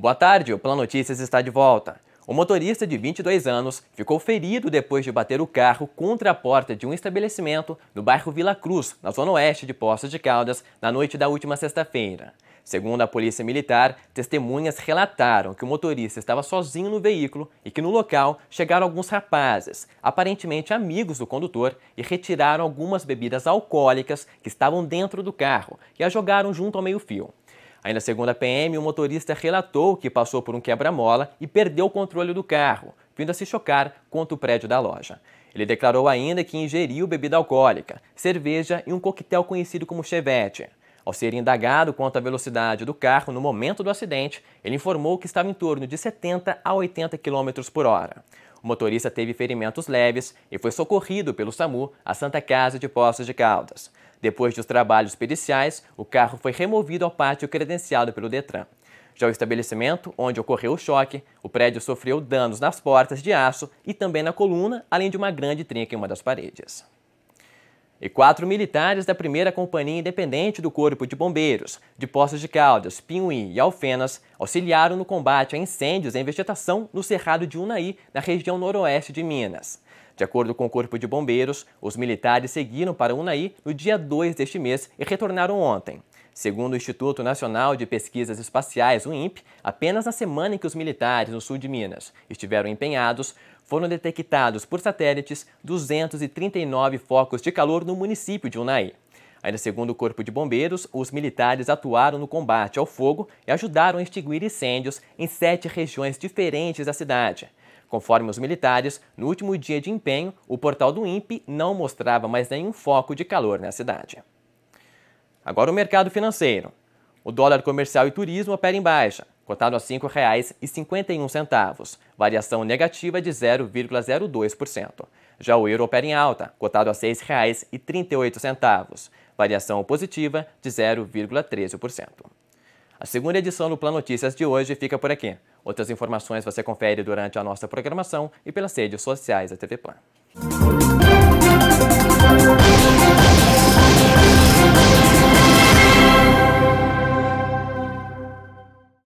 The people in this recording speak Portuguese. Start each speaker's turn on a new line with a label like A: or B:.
A: Boa tarde, o Plano Notícias está de volta. O motorista de 22 anos ficou ferido depois de bater o carro contra a porta de um estabelecimento no bairro Vila Cruz, na zona oeste de Poços de Caldas, na noite da última sexta-feira. Segundo a Polícia Militar, testemunhas relataram que o motorista estava sozinho no veículo e que no local chegaram alguns rapazes, aparentemente amigos do condutor, e retiraram algumas bebidas alcoólicas que estavam dentro do carro e a jogaram junto ao meio-fio. Ainda segundo a PM, o motorista relatou que passou por um quebra-mola e perdeu o controle do carro, vindo a se chocar contra o prédio da loja. Ele declarou ainda que ingeriu bebida alcoólica, cerveja e um coquetel conhecido como chevette. Ao ser indagado quanto à velocidade do carro no momento do acidente, ele informou que estava em torno de 70 a 80 km por hora. O motorista teve ferimentos leves e foi socorrido pelo SAMU à Santa Casa de Poços de Caldas. Depois dos trabalhos periciais, o carro foi removido ao pátio credenciado pelo Detran. Já o estabelecimento, onde ocorreu o choque, o prédio sofreu danos nas portas de aço e também na coluna, além de uma grande trinca em uma das paredes e quatro militares da primeira Companhia Independente do Corpo de Bombeiros, de Poços de Caldas, Pinhuim e Alfenas, auxiliaram no combate a incêndios em vegetação no Cerrado de Unai, na região noroeste de Minas. De acordo com o Corpo de Bombeiros, os militares seguiram para Unai no dia 2 deste mês e retornaram ontem. Segundo o Instituto Nacional de Pesquisas Espaciais, o INPE, apenas na semana em que os militares no sul de Minas estiveram empenhados, foram detectados por satélites 239 focos de calor no município de Unai. Ainda segundo o Corpo de Bombeiros, os militares atuaram no combate ao fogo e ajudaram a extinguir incêndios em sete regiões diferentes da cidade. Conforme os militares, no último dia de empenho, o portal do INPE não mostrava mais nenhum foco de calor na cidade. Agora o mercado financeiro. O dólar comercial e turismo opera em baixa, cotado a R$ 5,51, variação negativa de 0,02%. Já o euro opera em alta, cotado a R$ 6,38, variação positiva de 0,13%. A segunda edição do Plan Notícias de hoje fica por aqui. Outras informações você confere durante a nossa programação e pelas redes sociais da TV Plan.